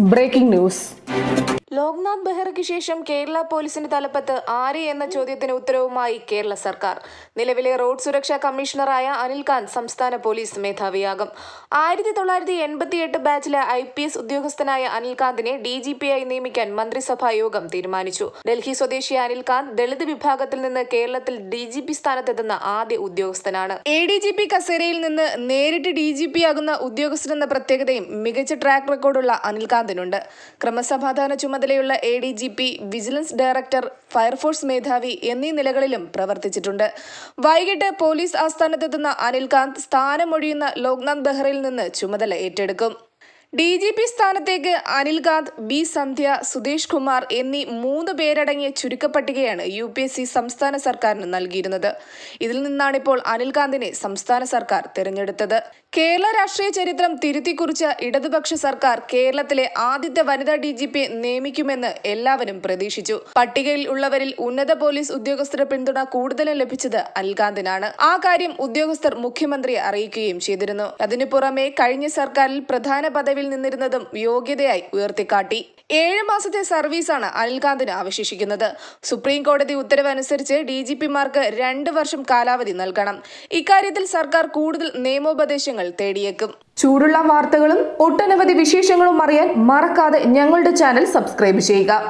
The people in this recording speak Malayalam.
breaking news. ലോക്നാഥ് ബെഹ്റയ്ക്ക് ശേഷം കേരള പോലീസിന്റെ തലപ്പത്ത് ആര് എന്ന ചോദ്യത്തിന് ഉത്തരവുമായി കേരള സർക്കാർ നിലവിലെ റോഡ് സുരക്ഷാ കമ്മീഷണറായ അനിൽ ഖാൻ സംസ്ഥാന പോലീസ് മേധാവിയാകും ആയിരത്തി തൊള്ളായിരത്തി എൺപത്തി എട്ട് ബാച്ചിലെ ഐ പി എസ് ഉദ്യോഗസ്ഥനായ അനിൽകാന്തിനെ ഡി ജി പി ആയി നിയമിക്കാൻ മന്ത്രിസഭാ യോഗം തീരുമാനിച്ചു ഡൽഹി സ്വദേശി അനിൽകാന്ത് ദളിത് വിഭാഗത്തിൽ നിന്ന് കേരളത്തിൽ ഡി ജി പി സ്ഥാനത്തെത്തുന്ന ആദ്യ ഉദ്യോഗസ്ഥനാണ് എ ഡി ജി പി കസേരയിൽ നിന്ന് നേരിട്ട് ഡി ജി പി ആകുന്ന ഉദ്യോഗസ്ഥനെന്ന പ്രത്യേകതയും മികച്ച ട്രാക്ക് റെക്കോർഡുള്ള അനിൽകാന്തിനുണ്ട് ക്രമസമാധാന ചുമതല ചുമതലയുള്ള A D G P vigilance director fire force മേധാവി എന്നീ നിലകളിലും പ്രവർത്തിച്ചിട്ടുണ്ട് വൈകിട്ട് പോലീസ് ആസ്ഥാനത്തെത്തുന്ന അനിൽകാന്ത് സ്ഥാനമൊഴിയുന്ന ലോക്നാഥ് ബെഹ്റയിൽ നിന്ന് ചുമതല ഏറ്റെടുക്കും ഡി ജി പി സ്ഥാനത്തേക്ക് അനിൽകാന്ത് ബി സന്ധ്യ സുധേഷ് കുമാർ എന്നീ മൂന്ന് പേരടങ്ങിയ ചുരുക്കപ്പട്ടികയാണ് യു പി എസ് സി സംസ്ഥാന സർക്കാരിന് നൽകിയിരുന്നത് ഇതിൽ നിന്നാണിപ്പോൾ അനിൽകാന്തിനെ സംസ്ഥാന സർക്കാർ തിരഞ്ഞെടുത്തത് കേരള രാഷ്ട്രീയ ചരിത്രം തിരുത്തിക്കുറിച്ച ഇടതുപക്ഷ സർക്കാർ കേരളത്തിലെ ആദ്യത്തെ വനിതാ ഡി ജി പിയെ നിയമിക്കുമെന്ന് എല്ലാവരും പ്രതീക്ഷിച്ചു പട്ടികയിൽ ഉള്ളവരിൽ ഉന്നത പോലീസ് ഉദ്യോഗസ്ഥരുടെ പിന്തുണ കൂടുതലും ലഭിച്ചത് അനിൽകാന്തിനാണ് ആ കാര്യം ഉദ്യോഗസ്ഥർ മുഖ്യമന്ത്രിയെ അറിയിക്കുകയും ചെയ്തിരുന്നു അതിനു പുറമെ കഴിഞ്ഞ സർക്കാരിൽ പ്രധാന പദവി നിലവിൽ നിന്നിരുന്നതും യോഗ്യതയായി ഉയർത്തിക്കാട്ടി ഏഴ് മാസത്തെ സർവീസാണ് അനിൽകാന്തിന് അവശേഷിക്കുന്നത് സുപ്രീം കോടതി ഉത്തരവനുസരിച്ച് ഡി ജി പിമാർക്ക് രണ്ട് വർഷം കാലാവധി നൽകണം ഇക്കാര്യത്തിൽ സർക്കാർ കൂടുതൽ നിയമോപദേശങ്ങൾ തേടിയേക്കും ചൂടുള്ള വാർത്തകളും ഒട്ടനവധി വിശേഷങ്ങളും അറിയാൻ മറക്കാതെ ഞങ്ങളുടെ ചാനൽ സബ്സ്ക്രൈബ് ചെയ്യുക